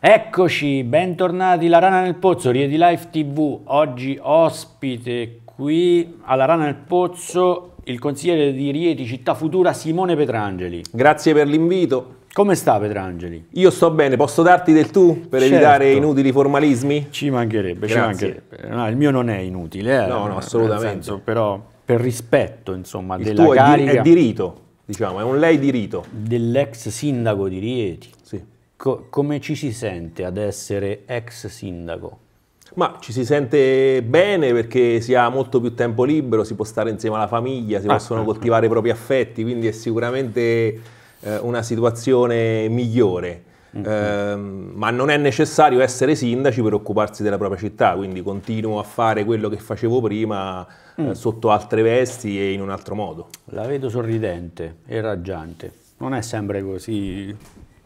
Eccoci, bentornati La Rana nel Pozzo, Riedi Life TV, oggi ospite qui alla Rana nel Pozzo il consigliere di Rieti Città Futura Simone Petrangeli. Grazie per l'invito. Come sta Petrangeli? Io sto bene, posso darti del tu per certo. evitare inutili formalismi? Ci mancherebbe, ci mancherebbe. No, il mio non è inutile, eh? no, no, assolutamente. Senso, però per rispetto, insomma, il della tuo carica. È di, è di rito, diciamo, è un lei di rito. Dell'ex sindaco di Rieti. Sì. Co come ci si sente ad essere ex sindaco? Ma ci si sente bene perché si ha molto più tempo libero, si può stare insieme alla famiglia, si ah, possono ah, coltivare ah. i propri affetti, quindi è sicuramente eh, una situazione migliore. Mm-hmm. Eh, ma non è necessario essere sindaci per occuparsi della propria città, quindi continuo a fare quello che facevo prima eh, mm. eh, sotto altre vesti e in un altro modo. La vedo sorridente e raggiante. Non è sempre così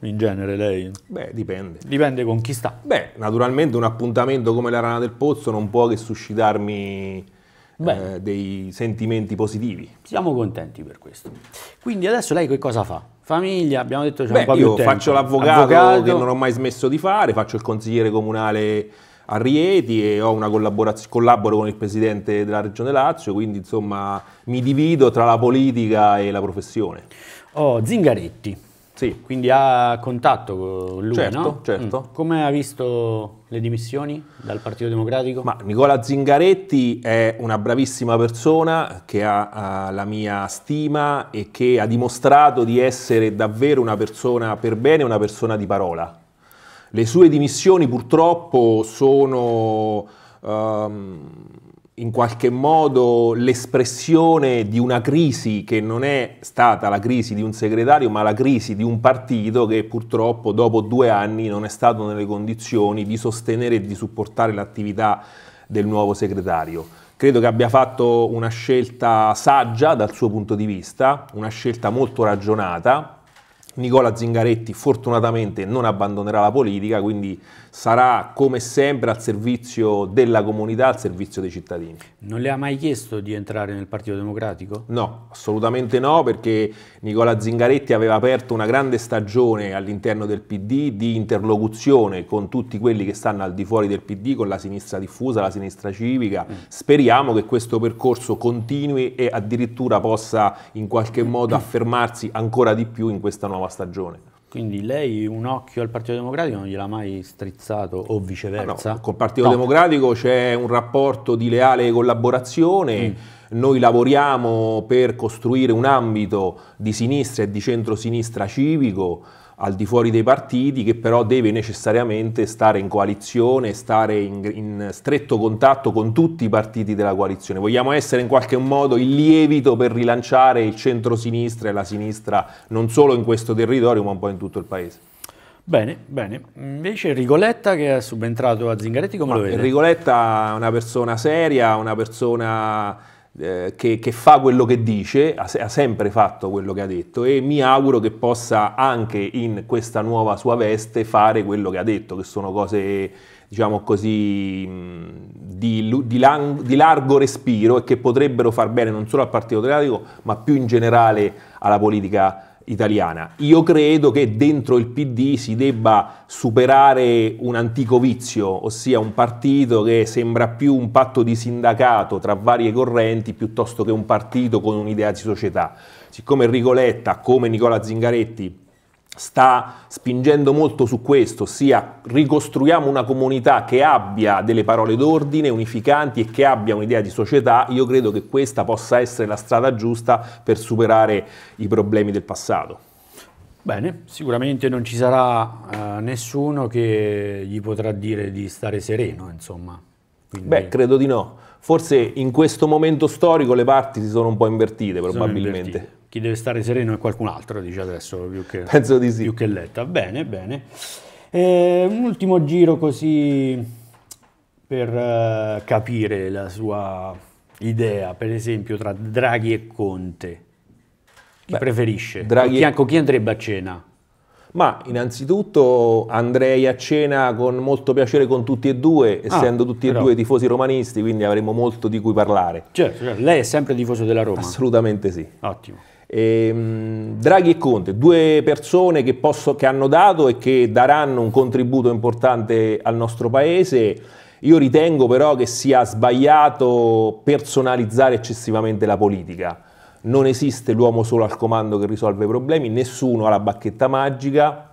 in genere lei? Beh, dipende. Dipende con chi sta. Beh, naturalmente un appuntamento come la Rana del Pozzo non può che suscitarmi eh, dei sentimenti positivi. Siamo contenti per questo. Quindi adesso lei che cosa fa? Famiglia, abbiamo detto c'è Beh, un po' io faccio l'avvocato Avvocato. che non ho mai smesso di fare, faccio il consigliere comunale a Rieti e ho una collaborazione, collaboro con il presidente della Regione Lazio, quindi insomma mi divido tra la politica e la professione. Oh, Zingaretti. Sì. Quindi ha contatto con lui, certo, no? certo. Mm. Come ha visto le dimissioni dal Partito Democratico? Ma Nicola Zingaretti è una bravissima persona che ha, ha la mia stima e che ha dimostrato di essere davvero una persona per bene, una persona di parola. Le sue dimissioni purtroppo sono... Um, in qualche modo l'espressione di una crisi che non è stata la crisi di un segretario, ma la crisi di un partito che purtroppo dopo due anni non è stato nelle condizioni di sostenere e di supportare l'attività del nuovo segretario. Credo che abbia fatto una scelta saggia dal suo punto di vista, una scelta molto ragionata. Nicola Zingaretti fortunatamente non abbandonerà la politica, quindi sarà come sempre al servizio della comunità, al servizio dei cittadini. Non le ha mai chiesto di entrare nel Partito Democratico? No, assolutamente no, perché Nicola Zingaretti aveva aperto una grande stagione all'interno del PD di interlocuzione con tutti quelli che stanno al di fuori del PD, con la sinistra diffusa, la sinistra civica. Mm. Speriamo che questo percorso continui e addirittura possa in qualche mm. modo affermarsi ancora di più in questa nuova stagione. Quindi lei un occhio al Partito Democratico non gliel'ha mai strizzato o viceversa? Ah no, col Partito no. Democratico c'è un rapporto di leale collaborazione, mm. noi lavoriamo per costruire un ambito di sinistra e di centrosinistra civico, al di fuori dei partiti, che però deve necessariamente stare in coalizione, stare in, in, stretto contatto con tutti i partiti della coalizione. Vogliamo essere in qualche modo il lievito per rilanciare il centro-sinistra e la sinistra non solo in questo territorio ma un po' in tutto il paese. Bene, bene. Invece Rigoletta che è subentrato a Zingaretti come ma lo vede? Rigoletta è una persona seria, una persona eh, che, che, fa quello che dice, ha, ha, sempre fatto quello che ha detto e mi auguro che possa anche in questa nuova sua veste fare quello che ha detto, che sono cose diciamo così di, di, lang, di largo respiro e che potrebbero far bene non solo al Partito Democratico ma più in generale alla politica italiana. Io credo che dentro il PD si debba superare un antico vizio, ossia un partito che sembra più un patto di sindacato tra varie correnti piuttosto che un partito con un'idea di società. Siccome Rigoletta, come Nicola Zingaretti, sta spingendo molto su questo, ossia ricostruiamo una comunità che abbia delle parole d'ordine unificanti e che abbia un'idea di società, io credo che questa possa essere la strada giusta per superare i problemi del passato. Bene, sicuramente non ci sarà eh, nessuno che gli potrà dire di stare sereno, insomma. Quindi... Beh, credo di no. Forse in questo momento storico le parti si sono un po' invertite probabilmente. Invertite. Chi deve stare sereno è qualcun altro, dice adesso, più che, Penso di sì. più che Letta. Bene, bene. E eh, un ultimo giro così per eh, capire la sua idea, per esempio, tra Draghi e Conte. Chi Beh, preferische? Draghi... Chi, ecco, chi andrebbe a cena? Ma innanzitutto andrei a cena con molto piacere con tutti e due, ah, essendo ah, tutti però. e due tifosi romanisti, quindi avremo molto di cui parlare. Certo, certo. lei è sempre tifoso della Roma. Assolutamente sì. Ottimo. E, ehm, Draghi e Conte, due persone che, posso, che hanno dato e che daranno un contributo importante al nostro Paese. Io ritengo però che sia sbagliato personalizzare eccessivamente la politica non esiste l'uomo solo al comando che risolve i problemi, nessuno ha la bacchetta magica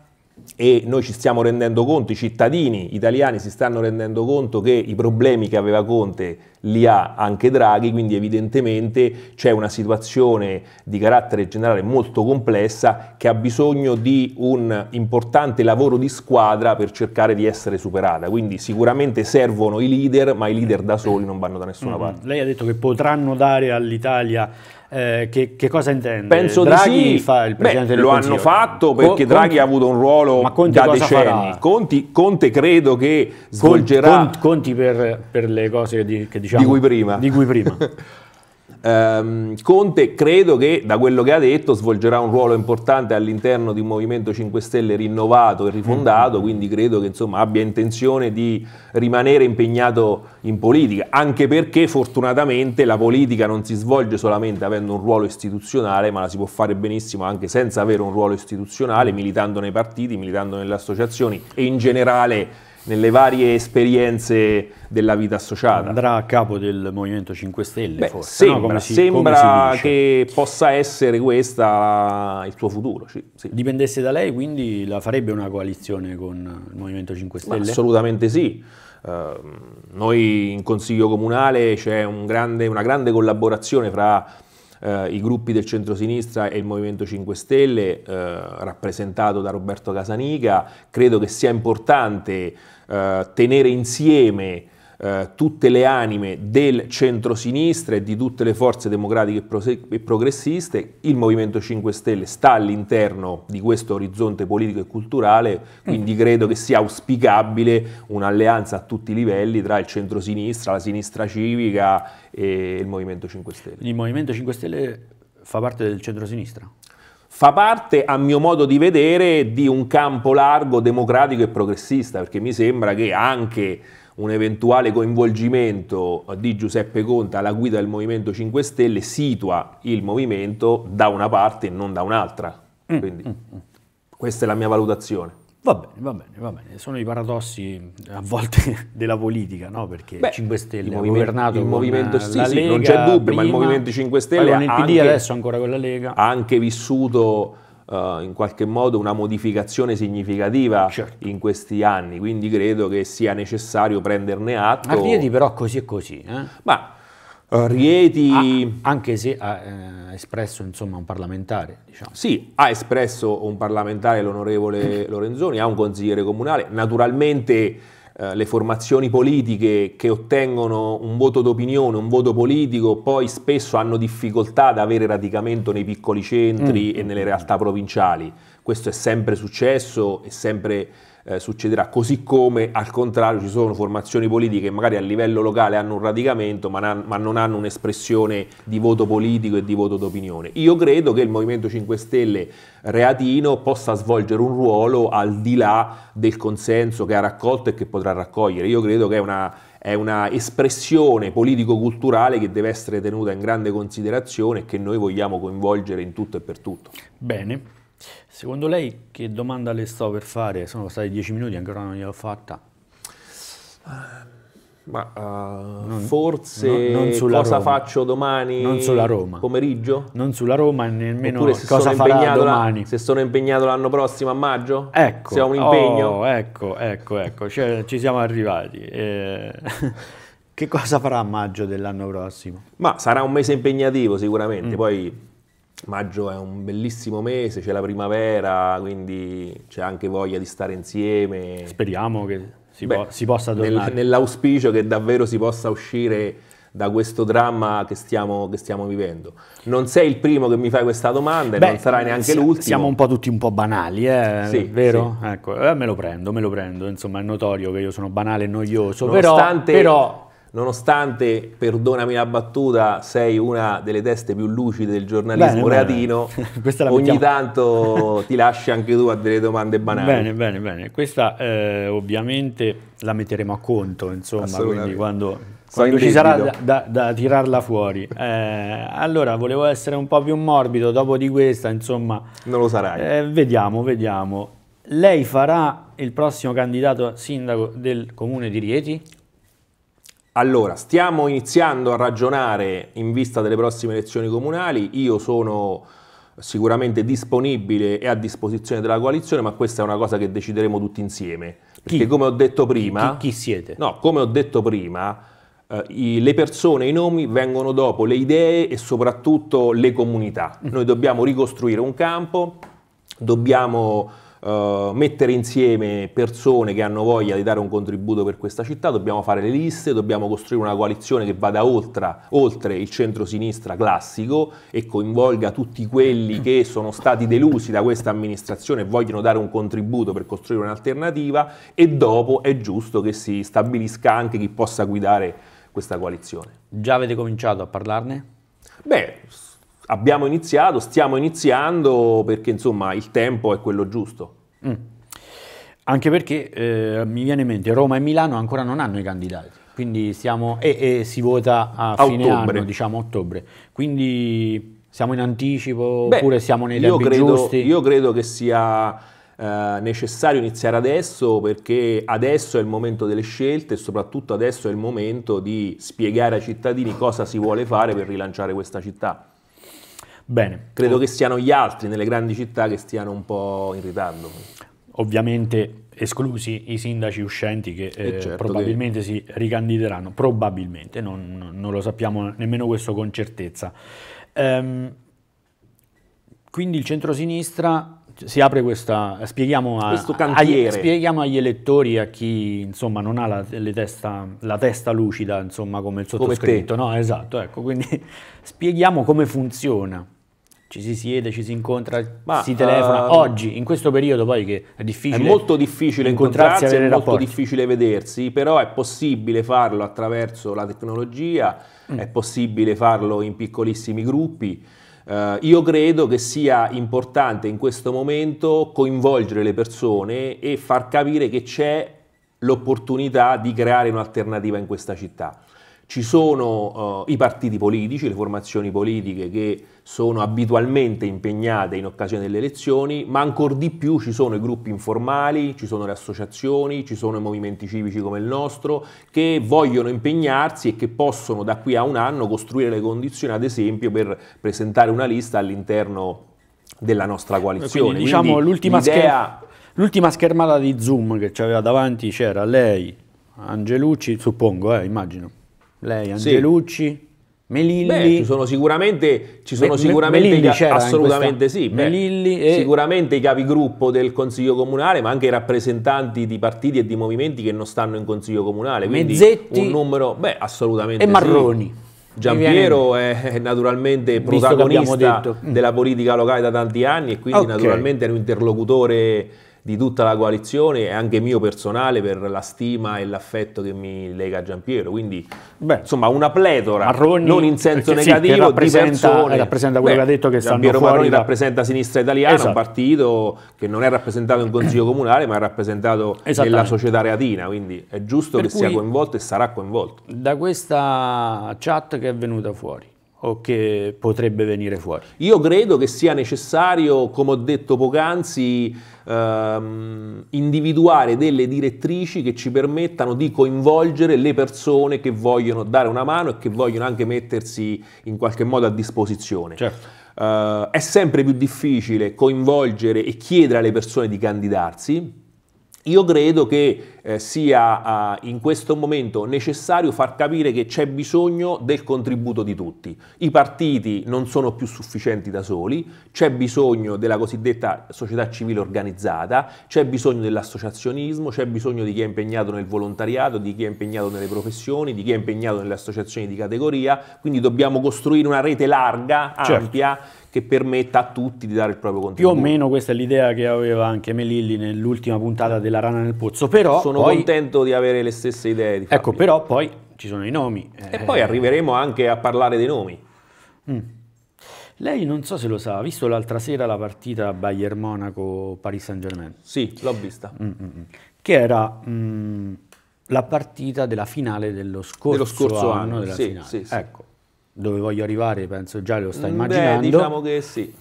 e noi ci stiamo rendendo conto, i cittadini italiani si stanno rendendo conto che i problemi che aveva Conte li ha anche Draghi, quindi evidentemente c'è una situazione di carattere generale molto complessa che ha bisogno di un importante lavoro di squadra per cercare di essere superata. Quindi sicuramente servono i leader, ma i leader da soli non vanno da nessuna parte. lei ha detto che potranno dare all'Italia eh, che, che, cosa intende? Penso Draghi sì. fa il Presidente Beh, Lo Consiglio. hanno fatto perché Conti, Draghi ha avuto un ruolo da decenni. Conti, Conte credo che svolgerà... Conti, Conti per, per, le cose di, che diciamo, di cui prima. Di cui prima. Um, Conte credo che da quello che ha detto svolgerà un ruolo importante all'interno di un Movimento 5 Stelle rinnovato e rifondato, mm-hmm. quindi credo che insomma, abbia intenzione di rimanere impegnato in politica, anche perché fortunatamente la politica non si svolge solamente avendo un ruolo istituzionale, ma la si può fare benissimo anche senza avere un ruolo istituzionale, militando nei partiti, militando nelle associazioni e in generale nelle varie esperienze della vita associata. Andrà a capo del Movimento 5 Stelle, Beh, forse. Sembra, no? come si, sembra come che possa essere questo il suo futuro. Sì, sì. Dipendesse da lei, quindi la farebbe una coalizione con il Movimento 5 Stelle? Ma assolutamente sì. Uh, noi in Consiglio Comunale c'è un grande, una grande collaborazione fra uh, i gruppi del centrosinistra e il Movimento 5 Stelle, uh, rappresentato da Roberto Casanica. Credo che sia importante eh, tenere insieme eh, tutte le anime del centro-sinistra e di tutte le forze democratiche e progressiste, il Movimento 5 Stelle sta all'interno di questo orizzonte politico e culturale, quindi mm. credo che sia auspicabile un'alleanza a tutti i livelli tra il centro-sinistra, la sinistra civica e il Movimento 5 Stelle. Il Movimento 5 Stelle fa parte del centro-sinistra? fa parte, a mio modo di vedere, di un campo largo, democratico e progressista, perché mi sembra che anche un eventuale coinvolgimento di Giuseppe Conte alla guida del Movimento 5 Stelle situa il movimento da una parte e non da un'altra. Mm, Quindi, mm, mm. questa è la mia valutazione. Va bene, va bene, va bene. Sono i paradossi a volte della politica, no? Perché Beh, 5 Stelle il ha governato il movimento sì, la Lega, non c'è dubbio, prima, ma il Movimento 5 Stelle ha anche, ha anche, vissuto uh, in qualche modo una modificazione significativa certo. in questi anni, quindi credo che sia necessario prenderne atto. Ma vedi però così e così, eh? Ma eh, rieti... Ah, anche se ha eh, espresso insomma, un parlamentare. Diciamo. Sì, ha espresso un parlamentare l'onorevole Lorenzoni, ha un consigliere comunale. Naturalmente eh, le formazioni politiche che ottengono un voto d'opinione, un voto politico, poi spesso hanno difficoltà ad avere radicamento nei piccoli centri mm. e nelle realtà provinciali. Questo è sempre successo, è sempre eh, succederà, così come al contrario ci sono formazioni politiche che magari a livello locale hanno un radicamento ma, na- ma non hanno un'espressione di voto politico e di voto d'opinione. Io credo che il Movimento 5 Stelle Reatino possa svolgere un ruolo al di là del consenso che ha raccolto e che potrà raccogliere. Io credo che è una, è una espressione politico-culturale che deve essere tenuta in grande considerazione e che noi vogliamo coinvolgere in tutto e per tutto. Bene. Secondo lei che domanda le sto per fare? Sono stati dieci minuti, ancora non gliel'ho fatta. Eh, ma uh, non, forse no, non sulla cosa Roma. faccio domani non sulla Roma. pomeriggio? Non sulla Roma e nemmeno Oppure se cosa farà domani. La, se sono impegnato l'anno prossimo a maggio? Ecco. Se ho un impegno? Oh, ecco, ecco, ecco. Cioè, ci siamo arrivati. Eh, che cosa farà a maggio dell'anno prossimo? Ma sarà un mese impegnativo sicuramente, mm. poi Maggio è un bellissimo mese, c'è la primavera, quindi c'è anche voglia di stare insieme. Speriamo che si, Beh, po si possa tornare. Nel, nell'auspicio che davvero si possa uscire da questo dramma che stiamo, che stiamo, vivendo. Non sei il primo che mi fai questa domanda Beh, e non sarai neanche si, l'ultimo. Siamo un po' tutti un po' banali, eh? sì, vero? Sì. Ecco, eh, me lo prendo, me lo prendo. Insomma, è notorio che io sono banale e noioso. Nonostante... però, però nonostante, perdonami la battuta, sei una delle teste più lucide del giornalismo bene, reatino, bene. ogni tanto ti lasci anche tu a delle domande banali. Bene, bene, bene. Questa eh, ovviamente la metteremo a conto, insomma, quindi quando, quando ci sarà da, da, da tirarla fuori. Eh, allora, volevo essere un po' più morbido, dopo di questa, insomma... Non lo sarai. Eh, vediamo, vediamo. Lei farà il prossimo candidato sindaco del comune di Rieti? Allora, stiamo iniziando a ragionare in vista delle prossime elezioni comunali, io sono sicuramente disponibile e a disposizione della coalizione, ma questa è una cosa che decideremo tutti insieme. Perché chi? come ho detto prima... Chi, chi, siete? No, come ho detto prima, eh, i, le persone, i nomi vengono dopo le idee e soprattutto le comunità. Mm. Noi dobbiamo ricostruire un campo, dobbiamo eh, mettere insieme persone che hanno voglia di dare un contributo per questa città, dobbiamo fare le liste, dobbiamo costruire una coalizione che vada oltre, oltre il centro-sinistra classico e coinvolga tutti quelli che sono stati delusi da questa amministrazione e vogliono dare un contributo per costruire un'alternativa e dopo è giusto che si stabilisca anche chi possa guidare questa coalizione. Già avete cominciato a parlarne? Beh, abbiamo iniziato, stiamo iniziando perché insomma il tempo è quello giusto. Mm. Anche perché eh, mi viene in mente Roma e Milano ancora non hanno i candidati. Quindi siamo, e, e si vota a, a fine ottobre. anno, diciamo ottobre. Quindi siamo in anticipo Beh, oppure siamo nei tempi credo, giusti? Io credo che sia eh, necessario iniziare adesso perché adesso è il momento delle scelte e soprattutto adesso è il momento di spiegare ai cittadini cosa si vuole fare per rilanciare questa città. Bene. Credo che siano gli altri nelle grandi città che stiano un po' in ritardo. Ovviamente esclusi i sindaci uscenti che eh, eh certo probabilmente che... si ricandideranno, probabilmente, non, non, lo sappiamo nemmeno questo con certezza. Ehm, quindi il centrosinistra si apre questa, spieghiamo, a, agli, spieghiamo, agli, elettori, a chi insomma non ha la, testa, la testa, lucida, insomma come il sottoscritto, come no? Esatto, ecco, quindi spieghiamo come funziona ci si siede, ci si incontra, Ma, si telefona. Uh, Oggi, in questo periodo poi che è difficile... È molto difficile incontrarsi, è molto rapporti. difficile vedersi, però è possibile farlo attraverso la tecnologia, mm. è possibile farlo in piccolissimi gruppi. Uh, io credo che sia importante in questo momento coinvolgere le persone e far capire che c'è l'opportunità di creare un'alternativa in questa città. Ci sono uh, i partiti politici, le formazioni politiche che sono abitualmente impegnate in occasione delle elezioni, ma ancor di più ci sono i gruppi informali, ci sono le associazioni, ci sono i movimenti civici come il nostro, che vogliono impegnarsi e che possono da qui a un anno costruire le condizioni, ad esempio, per presentare una lista all'interno della nostra coalizione. Quindi, diciamo, l'ultima, scher l'ultima schermata di Zoom che ci davanti c'era lei, Angelucci, suppongo, eh, immagino lei, Angelucci. Sì. Melilli. Beh, ci sono sicuramente, ci sono me, sicuramente me, gli, assolutamente sì, Melilli e... sicuramente i capigruppo del Consiglio Comunale, ma anche i rappresentanti di partiti e di movimenti che non stanno in Consiglio Comunale. Mezzetti un numero, beh, assolutamente e Marroni. Sì. Giampiero è naturalmente protagonista della politica locale da tanti anni e quindi okay. naturalmente è un interlocutore di tutta la coalizione e anche mio personale per la stima e l'affetto che mi lega a Giampiero. Quindi, Beh, insomma, una pletora, Marroni, non in senso negativo, sì, rappresenta, di persone. Rappresenta quello Beh, che ha detto che Giampiero stanno Marroni da... rappresenta Sinistra Italiana, esatto. un partito che non è rappresentato in Consiglio Comunale, ma è rappresentato nella società reatina, quindi è giusto per che sia coinvolto e sarà coinvolto. Da questa chat che è venuta fuori, o che potrebbe venire fuori? Io credo che sia necessario, come ho detto poc'anzi, ehm, individuare delle direttrici che ci permettano di coinvolgere le persone che vogliono dare una mano e che vogliono anche mettersi in qualche modo a disposizione. Certo. Eh, è sempre più difficile coinvolgere e chiedere alle persone di candidarsi. Io credo che eh, sia eh, in questo momento necessario far capire che c'è bisogno del contributo di tutti. I partiti non sono più sufficienti da soli, c'è bisogno della cosiddetta società civile organizzata, c'è bisogno dell'associazionismo, c'è bisogno di chi è impegnato nel volontariato, di chi è impegnato nelle professioni, di chi è impegnato nelle associazioni di categoria, quindi dobbiamo costruire una rete larga, certo. ampia, che permetta a tutti di dare il proprio contributo. Più o meno questa è l'idea che aveva anche Melilli nell'ultima puntata della Rana nel Pozzo, però sono poi, contento di avere le stesse idee. ecco, però poi ci sono i nomi. E poi eh. arriveremo anche a parlare dei nomi. Mm. Lei non so se lo sa, ha visto l'altra sera la partita Bayern Monaco-Paris Saint-Germain? Sì, l'ho vista. Mm -mm. mm. Che era mm, la partita della finale dello scorso, dello scorso anno, anno sì, sì, sì. Ecco, dove voglio arrivare penso già lo sta immaginando. Beh, diciamo che sì.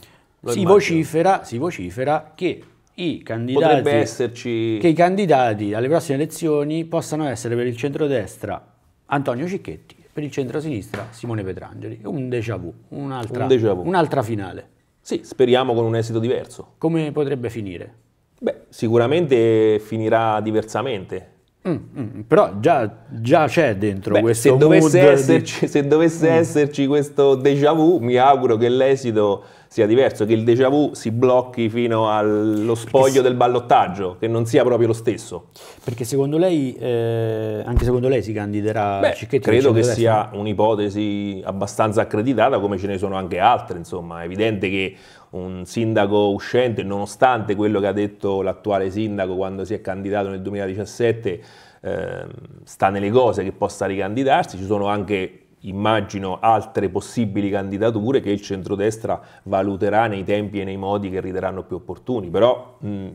Si vocifera, si vocifera che i candidati, potrebbe esserci... che i candidati alle prossime elezioni possano essere per il centrodestra Antonio Cicchetti, per il centrosinistra Simone Petrangeli. Un déjà vu, un'altra, un déjà vu. un'altra finale. Sì, speriamo con un esito diverso. Come potrebbe finire? Beh, sicuramente finirà diversamente, Mm, mm, mm, però già, già, c'è dentro Beh, questo se dovesse, esserci, di... se dovesse mm. esserci questo déjà vu, mi auguro che l'esito sia diverso, che il déjà vu si blocchi fino allo spoglio si... del ballottaggio, che non sia proprio lo stesso. Perché secondo lei, eh, anche secondo lei si candiderà Beh, Cicchetti? Credo cioè, che sia un'ipotesi abbastanza accreditata, come ce ne sono anche altre, insomma, è evidente che un sindaco uscente, nonostante quello che ha detto l'attuale sindaco quando si è candidato nel 2017, eh, sta nelle cose che possa ricandidarsi, ci sono anche immagino altre possibili candidature che il centrodestra valuterà nei tempi e nei modi che riterranno più opportuni, però mh,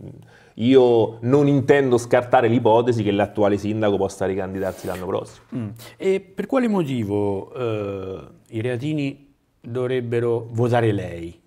io non intendo scartare l'ipotesi che l'attuale sindaco possa ricandidarsi l'anno prossimo. Mm. E per quale motivo eh, i reatini dovrebbero votare lei?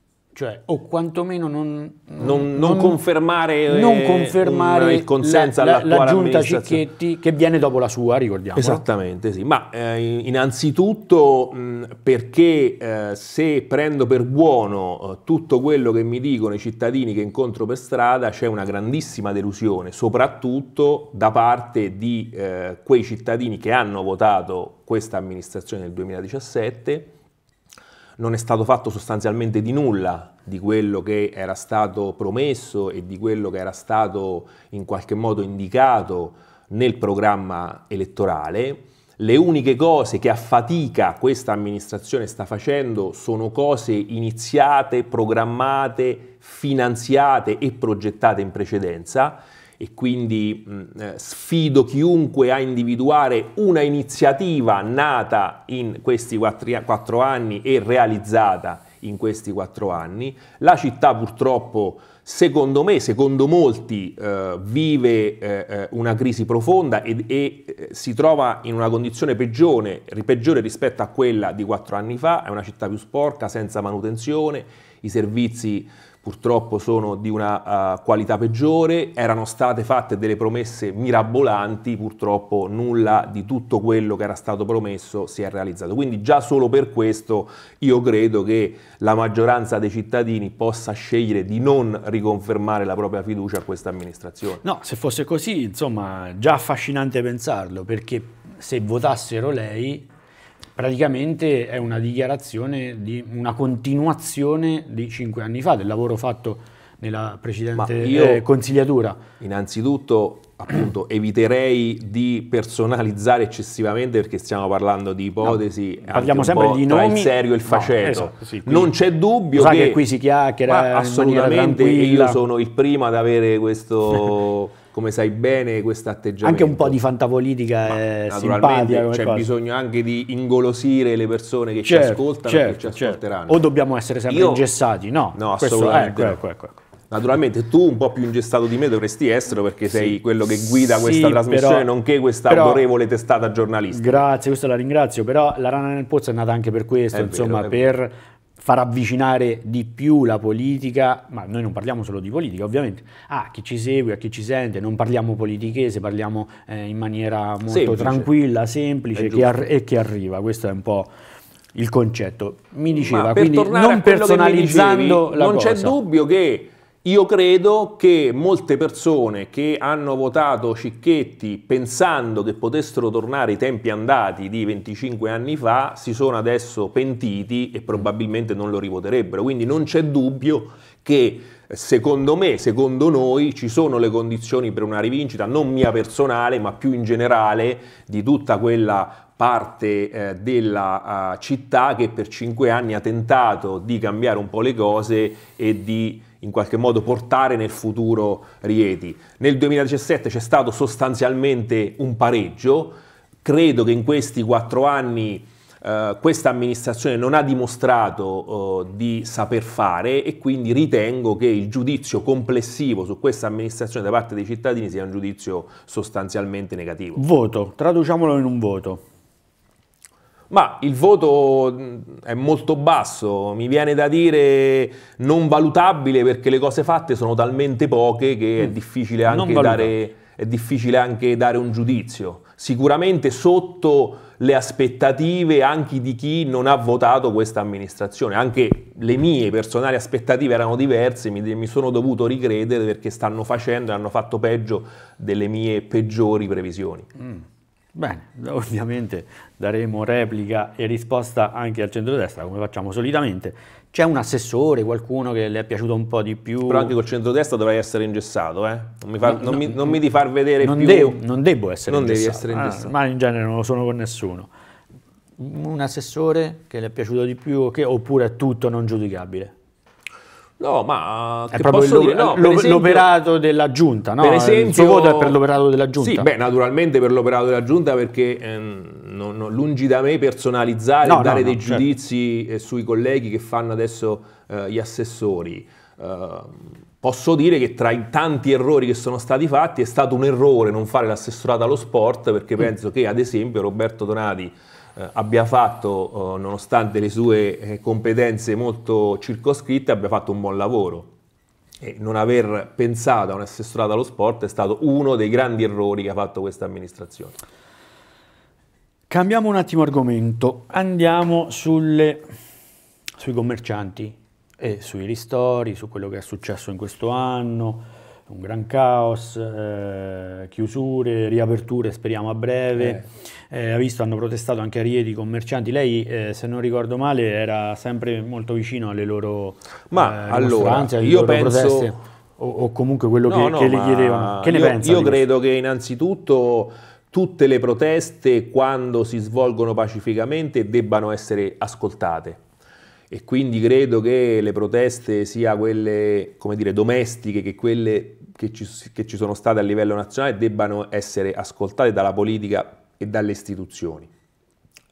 cioè, o quantomeno non, non, non, non confermare, eh, non confermare un, eh, il consenso la, alla la giunta Cicchetti che viene dopo la sua, ricordiamo. Esattamente, sì. Ma eh, innanzitutto mh, perché eh, se prendo per buono eh, tutto quello che mi dicono i cittadini che incontro per strada, c'è una grandissima delusione, soprattutto da parte di quei cittadini che hanno votato questa amministrazione nel 2017 non è stato fatto sostanzialmente di nulla di quello che era stato promesso e di quello che era stato in qualche modo indicato nel programma elettorale. Le uniche cose che a fatica questa amministrazione sta facendo sono cose iniziate, programmate, finanziate e progettate in precedenza e quindi mh, mm, eh, sfido chiunque a individuare una iniziativa nata in questi quattro anni e realizzata in questi quattro anni. La città purtroppo, secondo me, secondo molti, eh, vive eh, eh una crisi profonda e, e, eh, si trova in una condizione peggiore, peggiore rispetto a quella di quattro anni fa. È una città più sporca, senza manutenzione, i servizi purtroppo sono di una uh, qualità peggiore, erano state fatte delle promesse mirabolanti, purtroppo nulla di tutto quello che era stato promesso si è realizzato. Quindi già solo per questo io credo che la maggioranza dei cittadini possa scegliere di non riconfermare la propria fiducia a questa amministrazione. No, se fosse così, insomma, già affascinante pensarlo, perché se votassero lei praticamente è una dichiarazione di una continuazione di cinque anni fa del lavoro fatto nella precedente io, eh, consigliatura. Innanzitutto appunto eviterei di personalizzare eccessivamente perché stiamo parlando di ipotesi no, parliamo sempre di nomi il serio e il faceto no, esatto, sì, qui, non c'è dubbio che, che, qui si chiacchiera assolutamente io sono il primo ad avere questo come sai bene, questo atteggiamento. Anche un po' di fantapolitica Ma, è eh, simpatica. C'è cosa. bisogno anche di ingolosire le persone che certo, ci ascoltano certo, e che ci certo. ascolteranno. Certo. O dobbiamo essere sempre Io, ingessati, no? No, ecco, assolutamente. Ecco, ecco, ecco. Naturalmente tu un po' più ingestato di me dovresti esserlo perché sì, sei quello che guida sì, questa trasmissione, però, nonché questa però, autorevole testata giornalistica. Grazie, questo la ringrazio, però la rana nel pozzo è nata anche per questo, è insomma, vero, per far avvicinare di più la politica, ma noi non parliamo solo di politica ovviamente, a ah, chi ci segue, a chi ci sente, non parliamo politichese, parliamo eh, in maniera molto semplice. tranquilla, semplice chi e chi arriva, questo è un po' il concetto. Mi diceva, quindi non personalizzando dicevi, la non cosa. Non c'è dubbio che io credo che molte persone che hanno votato Cicchetti pensando che potessero tornare i tempi andati di 25 anni fa si sono adesso pentiti e probabilmente non lo rivoterebbero. Quindi non c'è dubbio che eh, secondo me, secondo noi, ci sono le condizioni per una rivincita, non mia personale, ma più in generale di tutta quella parte eh, della uh, città che per cinque anni ha tentato di cambiare un po' le cose e di in qualche modo portare nel futuro Rieti. Nel 2017 c'è stato sostanzialmente un pareggio, credo che in questi quattro anni eh, questa amministrazione non ha dimostrato eh, di saper fare e quindi ritengo che il giudizio complessivo su questa amministrazione da parte dei cittadini sia un giudizio sostanzialmente negativo. Voto, traduciamolo in un voto. Ma il voto mm, è molto basso, mi viene da dire non valutabile perché le cose fatte sono talmente poche che mm. è, difficile dare, è difficile anche dare un giudizio. Sicuramente sotto le aspettative anche di chi non ha votato questa amministrazione. Anche le mie personali aspettative erano diverse, mi, mi sono dovuto ricredere perché stanno facendo e hanno fatto peggio delle mie peggiori previsioni. Mm. Bene, ovviamente daremo replica e risposta anche al centrodestra, come facciamo solitamente. C'è un assessore, qualcuno che le è piaciuto un po' di più. Però anche col centrodestra dovrai essere ingessato, eh? Non mi, fa, no, non mi, non mi di far vedere non più. Devo, non devo essere non ingessato. Essere ah, ingessato. Ah, ma in genere non lo sono con nessuno. Un assessore che le è piaciuto di più che, oppure è tutto non giudicabile? No, ma è proprio il, dire? No, l'o- esempio, l'operato della giunta, no? Per esempio, il suo voto è per l'operato della giunta. Sì, beh, naturalmente per l'operato della giunta perché ehm, non, non, lungi da me personalizzare no, e dare no, dei certo. giudizi certo. sui colleghi che fanno adesso eh, gli assessori. Eh, posso dire che tra i tanti errori che sono stati fatti è stato un errore non fare l'assessorato allo sport perché mm. penso che ad esempio Roberto Donati eh, abbia fatto, eh, nonostante le sue eh, competenze molto circoscritte, abbia fatto un buon lavoro. E non aver pensato a un'assessorata allo sport è stato uno dei grandi errori che ha fatto questa amministrazione. Cambiamo un attimo argomento, andiamo sulle, sui commercianti, e sui ristori, su quello che è successo in questo anno, un gran caos, eh, chiusure, riaperture speriamo a breve. Eh. eh ha visto, hanno protestato anche a Rieti i commercianti. Lei, eh, se non ricordo male, era sempre molto vicino alle loro Ma eh, allora, io penso... Proteste, o, o, comunque quello no, che, no, che le chiedevano. Che ne io, pensa? Io credo questo? che innanzitutto tutte le proteste, quando si svolgono pacificamente, debbano essere ascoltate. E quindi credo che le proteste, sia quelle dire, domestiche che quelle che ci, che ci sono state a livello nazionale debbano essere ascoltate dalla politica e dalle istituzioni.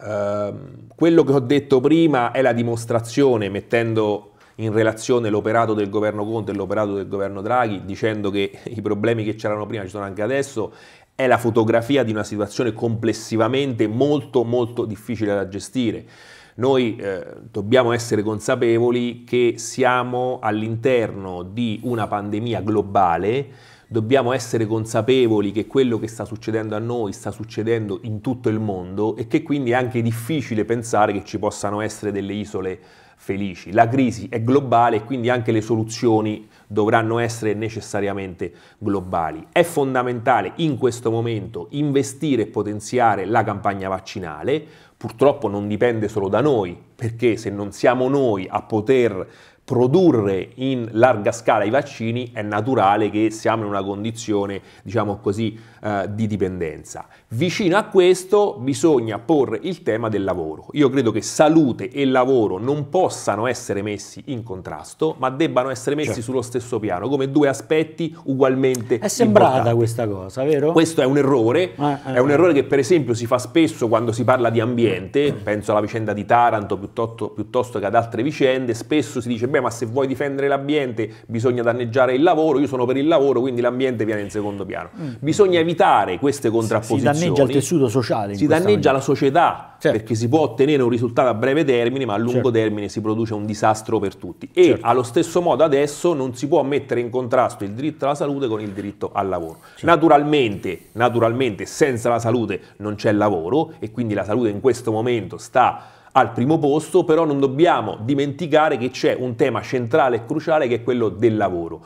Uh, quello che ho detto prima è la dimostrazione, mettendo in relazione l'operato del governo Conte e l'operato del governo Draghi, dicendo che i problemi che c'erano prima ci sono anche adesso, è la fotografia di una situazione complessivamente molto molto difficile da gestire. Noi eh, dobbiamo essere consapevoli che siamo all'interno di una pandemia globale, dobbiamo essere consapevoli che quello che sta succedendo a noi sta succedendo in tutto il mondo e che quindi è anche difficile pensare che ci possano essere delle isole felici. La crisi è globale e quindi anche le soluzioni dovranno essere necessariamente globali. È fondamentale in questo momento investire e potenziare la campagna vaccinale, purtroppo non dipende solo da noi, perché se non siamo noi a poter produrre in larga scala i vaccini è naturale che siamo in una condizione, diciamo così, eh, di dipendenza. Vicino a questo bisogna porre il tema del lavoro. Io credo che salute e lavoro non possano essere messi in contrasto, ma debbano essere messi certo. sullo stesso piano, come due aspetti ugualmente importanti. È sembrata importanti. questa cosa, vero? Questo è un errore, ah, ah, è un eh. errore che per esempio si fa spesso quando si parla di ambiente, mm. penso alla vicenda di Taranto piuttosto, piuttosto che ad altre vicende, spesso si dice, beh, vabbè ma se vuoi difendere l'ambiente bisogna danneggiare il lavoro, io sono per il lavoro quindi l'ambiente viene in secondo piano. Mm. Bisogna evitare queste contrapposizioni. Si danneggia il tessuto sociale. si danneggia maniera. la società certo. perché si può ottenere un risultato a breve termine ma a lungo certo. termine si produce un disastro per tutti. E certo. allo stesso modo adesso non si può mettere in contrasto il diritto alla salute con il diritto al lavoro. Naturalmente, naturalmente senza la salute non c'è lavoro e quindi la salute in questo momento sta al primo posto, però non dobbiamo dimenticare che c'è un tema centrale e cruciale che è quello del lavoro.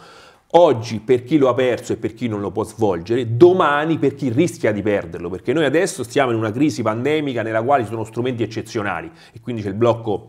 Oggi per chi lo ha perso e per chi non lo può svolgere, domani per chi rischia di perderlo, perché noi adesso stiamo in una crisi pandemica nella quale ci sono strumenti eccezionali e quindi c'è il blocco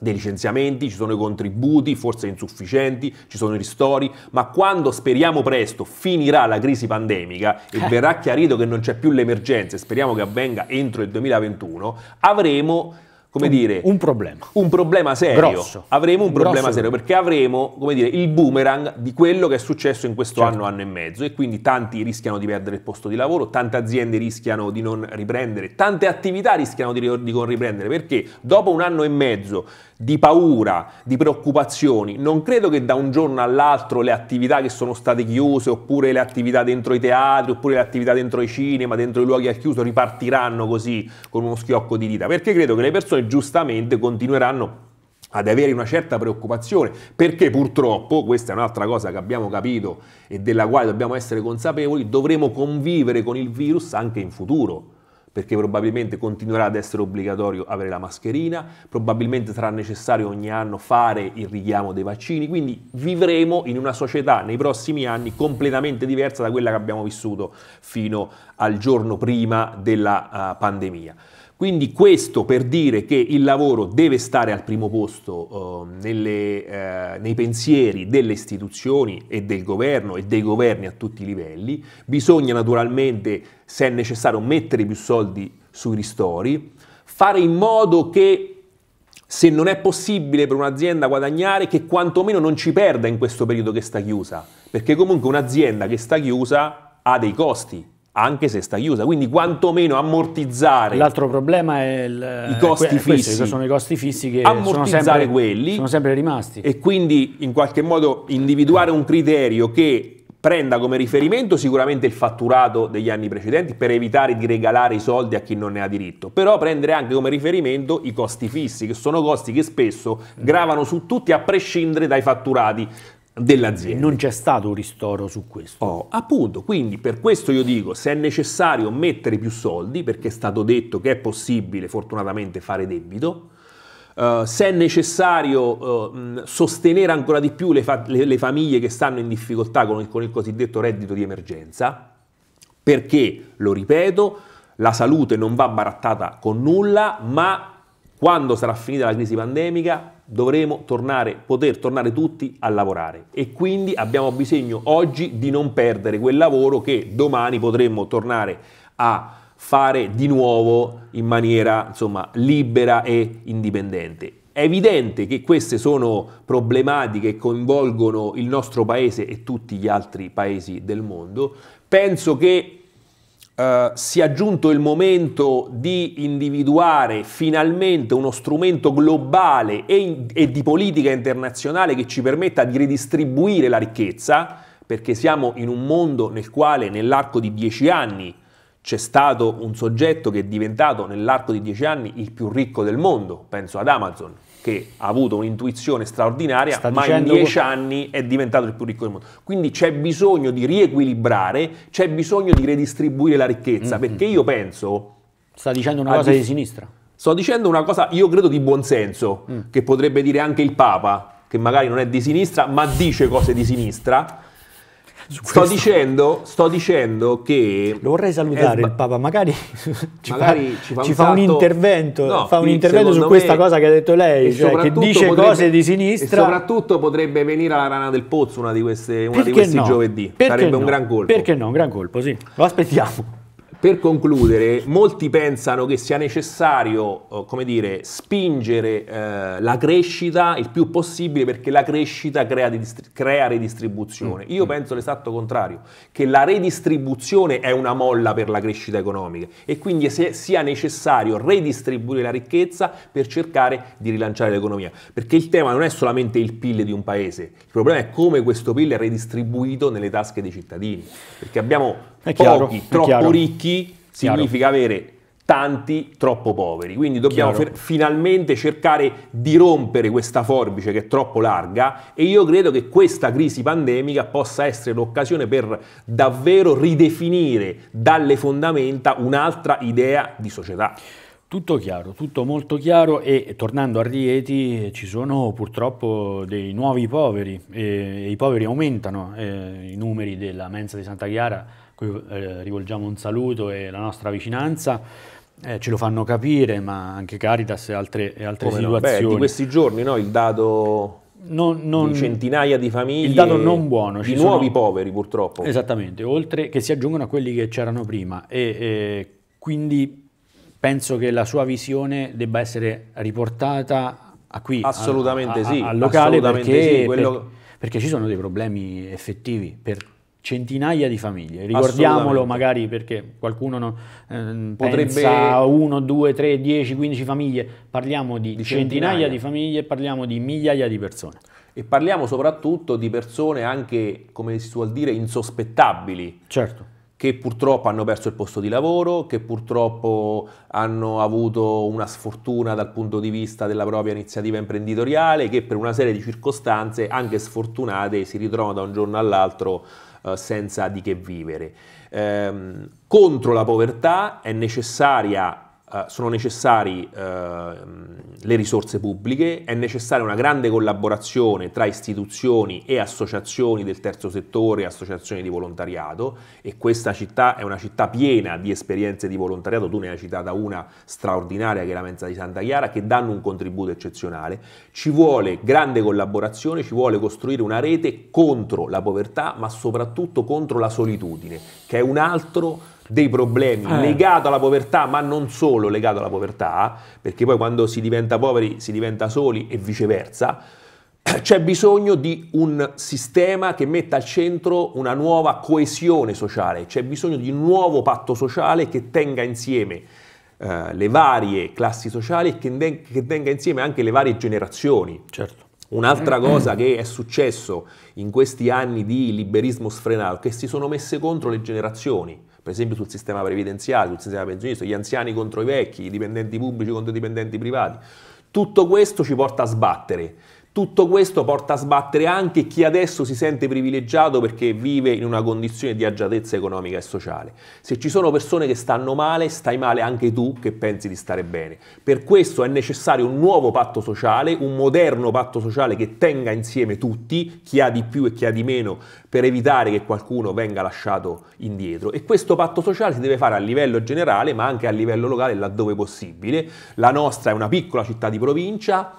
dei licenziamenti, ci sono i contributi, forse insufficienti, ci sono i ristori, ma quando speriamo presto finirà la crisi pandemica e eh. verrà chiarito che non c'è più l'emergenza, e speriamo che avvenga entro il 2021, avremo come un, dire, un problema. Un problema serio. Grosso. Avremo un problema Grosso. serio perché avremo, come dire, il boomerang di quello che è successo in questo certo. anno, anno e mezzo e quindi tanti rischiano di perdere il posto di lavoro, tante aziende rischiano di non riprendere, tante attività rischiano di, di non riprendere perché dopo un anno e mezzo di paura, di preoccupazioni, non credo che da un giorno all'altro le attività che sono state chiuse oppure le attività dentro i teatri oppure le attività dentro i cinema, dentro i luoghi a chiuso ripartiranno così con uno schiocco di dita perché credo che le persone persone giustamente continueranno ad avere una certa preoccupazione, perché purtroppo, questa è un'altra cosa che abbiamo capito e della quale dobbiamo essere consapevoli, dovremo convivere con il virus anche in futuro perché probabilmente continuerà ad essere obbligatorio avere la mascherina, probabilmente sarà necessario ogni anno fare il richiamo dei vaccini, quindi vivremo in una società nei prossimi anni completamente diversa da quella che abbiamo vissuto fino al giorno prima della uh, pandemia. Quindi questo per dire che il lavoro deve stare al primo posto eh, nelle, eh, nei pensieri delle istituzioni e del governo e dei governi a tutti i livelli. Bisogna naturalmente, se è necessario, mettere più soldi sui ristori, fare in modo che se non è possibile per un'azienda guadagnare, che quantomeno non ci perda in questo periodo che sta chiusa, perché comunque un'azienda che sta chiusa ha dei costi anche se sta chiusa, quindi quantomeno ammortizzare. L'altro problema è il, i costi que- fissi. Questi, sono i costi fissi che ammortizzare sono sempre, quelli, sono sempre rimasti. E quindi in qualche modo individuare un criterio che prenda come riferimento sicuramente il fatturato degli anni precedenti per evitare di regalare i soldi a chi non ne ha diritto, però prendere anche come riferimento i costi fissi, che sono costi che spesso gravano su tutti a prescindere dai fatturati dell'azienda. E Non c'è stato un ristoro su questo. Oh, appunto, quindi per questo io dico, se è necessario mettere più soldi, perché è stato detto che è possibile fortunatamente fare debito, Uh, se è necessario uh, sostenere ancora di più le, fa le, le, famiglie che stanno in difficoltà con il, con il, cosiddetto reddito di emergenza, perché, lo ripeto, la salute non va barattata con nulla, ma quando sarà finita la crisi pandemica dovremo tornare, poter tornare tutti a lavorare e quindi abbiamo bisogno oggi di non perdere quel lavoro che domani potremmo tornare a fare di nuovo in maniera insomma, libera e indipendente. È evidente che queste sono problematiche che coinvolgono il nostro paese e tutti gli altri paesi del mondo. Penso che eh, si è giunto il momento di individuare finalmente uno strumento globale e, in, e di politica internazionale che ci permetta di ridistribuire la ricchezza, perché siamo in un mondo nel quale nell'arco di dieci anni c'è stato un soggetto che è diventato nell'arco di dieci anni il più ricco del mondo, penso ad Amazon che ha avuto un'intuizione straordinaria, Sta ma in dieci anni è diventato il più ricco del mondo. Quindi c'è bisogno di riequilibrare, c'è bisogno di redistribuire la ricchezza, mm-hmm. perché io penso... Sta dicendo una cosa di, di sinistra. Sto dicendo una cosa, io credo, di buonsenso, mm. che potrebbe dire anche il Papa, che magari non è di sinistra, ma dice cose di sinistra Sto dicendo, sto dicendo, che. Lo vorrei salutare il Papa, magari, ci, magari fa, ci, fa, ci fa, un intervento, no, fa un intervento su questa me, cosa che ha detto lei, cioè, che dice potrebbe, cose di sinistra. E soprattutto potrebbe venire alla rana del pozzo una di, queste, una di questi no? giovedì. Perché Sarebbe no? un gran colpo. Perché no? Un gran colpo, sì. Lo aspettiamo. Per concludere, molti pensano che sia necessario, eh, come dire, spingere eh, la crescita il più possibile perché la crescita crea, crea redistribuzione. Mm. Io mm. penso l'esatto contrario, che la redistribuzione è una molla per la crescita economica e quindi se, sia necessario redistribuire la ricchezza per cercare di rilanciare l'economia. Perché il tema non è solamente il PIL di un paese, il problema è come questo PIL è redistribuito nelle tasche dei cittadini. Perché abbiamo è chiaro, pochi troppo chiaro. ricchi significa chiaro. avere tanti troppo poveri. Quindi dobbiamo fer- finalmente cercare di rompere questa forbice che è troppo larga e io credo che questa crisi pandemica possa essere l'occasione per davvero ridefinire dalle fondamenta un'altra idea di società. Tutto chiaro, tutto molto chiaro e tornando a Rieti eh, ci sono purtroppo dei nuovi poveri e, eh, e i poveri aumentano, e, eh, i numeri della mensa di Santa Chiara cui eh, rivolgiamo un saluto e la nostra vicinanza. Eh, ce lo fanno capire, ma anche Caritas e altre, e altre situazioni. No? Beh, questi giorni no? il dato non, non, di centinaia di famiglie. Il dato non buono. Ci I sono... nuovi poveri, purtroppo. Esattamente, oltre che si aggiungono a quelli che c'erano prima. E, e quindi penso che la sua visione debba essere riportata a qui. Assolutamente a, a, sì. Al locale assolutamente perché, sì, quello... per, perché ci sono dei problemi effettivi. Per tutti centinaia di famiglie. Ricordiamolo magari perché qualcuno non, eh, potrebbe pensa 1, 2, 3, 10, 15 famiglie, parliamo di, di centinaia, centinaia di famiglie, parliamo di migliaia di persone. E parliamo soprattutto di persone anche, come si suol dire, insospettabili. Certo che purtroppo hanno perso il posto di lavoro, che purtroppo hanno avuto una sfortuna dal punto di vista della propria iniziativa imprenditoriale, che per una serie di circostanze anche sfortunate si ritrovano da un giorno all'altro eh, senza di che vivere. Ehm, contro la povertà è necessaria eh, sono necessarie ehm, uh, le risorse pubbliche, è necessaria una grande collaborazione tra istituzioni e associazioni del terzo settore, associazioni di volontariato e questa città è una città piena di esperienze di volontariato, tu ne hai citata una straordinaria che è la mensa di Santa Chiara, che danno un contributo eccezionale. Ci vuole grande collaborazione, ci vuole costruire una rete contro la povertà, ma soprattutto contro la solitudine, che è un altro dei problemi eh. legato alla povertà, ma non solo legato alla povertà, perché poi quando si diventa poveri si diventa soli e viceversa, c'è bisogno di un sistema che metta al centro una nuova coesione sociale, c'è bisogno di un nuovo patto sociale che tenga insieme eh, le varie classi sociali e che, che tenga insieme anche le varie generazioni. Certo. Un'altra cosa che è successo in questi anni di liberismo sfrenato è che si sono messe contro le generazioni per esempio sul sistema previdenziale, sul sistema pensionistico, gli anziani contro i vecchi, i dipendenti pubblici contro i dipendenti privati. Tutto questo ci porta a sbattere. Tutto questo porta a sbattere anche chi adesso si sente privilegiato perché vive in una condizione di agiatezza economica e sociale. Se ci sono persone che stanno male, stai male anche tu che pensi di stare bene. Per questo è necessario un nuovo patto sociale, un moderno patto sociale che tenga insieme tutti, chi ha di più e chi ha di meno, per evitare che qualcuno venga lasciato indietro. E questo patto sociale si deve fare a livello generale, ma anche a livello locale laddove possibile. La nostra è una piccola città di provincia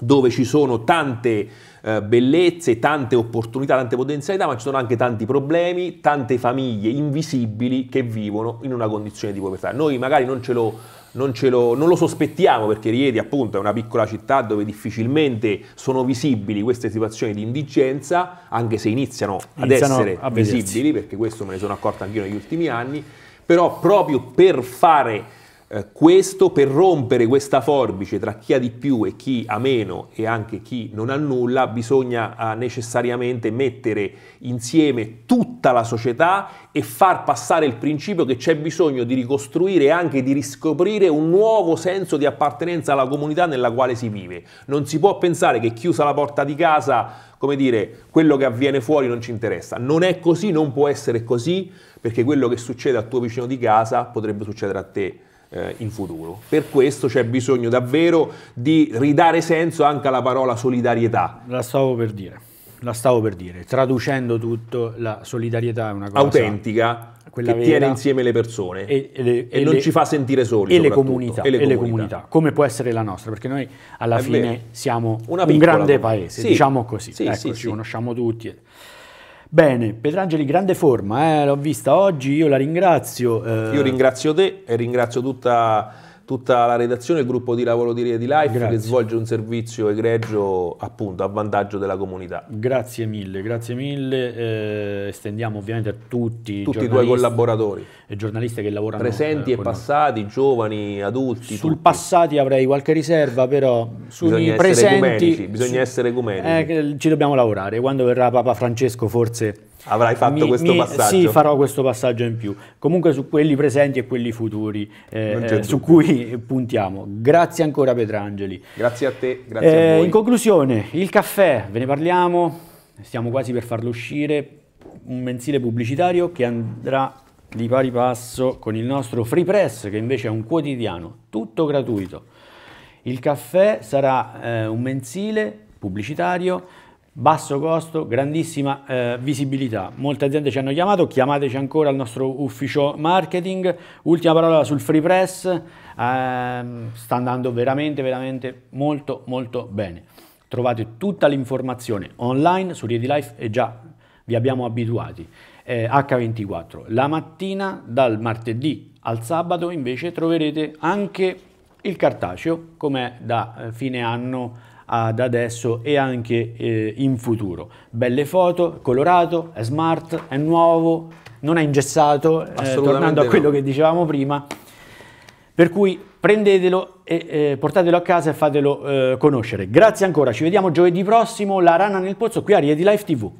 dove ci sono tante eh, bellezze, tante opportunità, tante potenzialità, ma ci sono anche tanti problemi, tante famiglie invisibili che vivono in una condizione di povertà. Noi magari non ce lo, non ce lo, non lo sospettiamo perché Rieti appunto è una piccola città dove difficilmente sono visibili queste situazioni di indigenza, anche se iniziano, iniziano ad essere visibili, perché questo me ne sono accorto anch'io negli ultimi anni, però proprio per fare eh, questo per rompere questa forbice tra chi ha di più e chi ha meno e anche chi non ha nulla, bisogna eh, necessariamente mettere insieme tutta la società e far passare il principio che c'è bisogno di ricostruire e anche di riscoprire un nuovo senso di appartenenza alla comunità nella quale si vive. Non si può pensare che chiusa la porta di casa come dire, quello che avviene fuori non ci interessa. Non è così, non può essere così, perché quello che succede al tuo vicino di casa potrebbe succedere a te eh, in futuro. Per questo c'è bisogno davvero di ridare senso anche alla parola solidarietà. La stavo per dire. La stavo per dire, traducendo tutto, la solidarietà è una cosa autentica che vera, tiene insieme le persone e, e, le, e non le, ci fa sentire soli. E le, comunità, e le comunità. comunità, come può essere la nostra, perché noi alla è fine vero. siamo un grande paese, sì, diciamo così. Sì, ecco, sì, ci conosciamo tutti. Bene, Petrangeli, grande forma, eh? l'ho vista oggi, io la ringrazio. Eh... Io ringrazio te e ringrazio tutta tutta la redazione, il gruppo di lavoro di Ready Life grazie. che svolge un servizio egregio appunto a vantaggio della comunità. Grazie mille, grazie mille, eh, estendiamo ovviamente a tutti, tutti i tuoi collaboratori e giornalisti che lavorano presenti eh, e passati, noi. giovani, adulti. Sul tutti. passati avrei qualche riserva, però sui presenti bisogna su, essere ecumenici. Eh, ci dobbiamo lavorare, quando verrà Papa Francesco forse Avrai fatto mi, questo mi, passaggio? Sì, farò questo passaggio in più. Comunque su quelli presenti e quelli futuri eh, eh su cui puntiamo. Grazie ancora Petrangeli. Grazie a te, grazie eh, a In conclusione, il caffè, ve ne parliamo, stiamo quasi per farlo uscire, un mensile pubblicitario che andrà di pari passo con il nostro Free Press, che invece è un quotidiano, tutto gratuito. Il caffè sarà eh, un mensile pubblicitario basso costo, grandissima eh, visibilità. Molte aziende ci hanno chiamato, chiamateci ancora al nostro ufficio marketing. Ultima parola sul free press, eh, sta andando veramente, veramente molto, molto bene. Trovate tutta l'informazione online su Ready Life e già vi abbiamo abituati. Eh, H24. La mattina, dal martedì al sabato, invece, troverete anche il cartaceo, come da eh, fine anno ad adesso e anche eh, in futuro. Belle foto, colorato, è smart, è nuovo, non è ingessato, eh, tornando a quello no. che dicevamo prima. Per cui prendetelo e eh, portatelo a casa e fatelo eh, conoscere. Grazie ancora, ci vediamo giovedì prossimo, la rana nel pozzo qui a Rieti Live TV.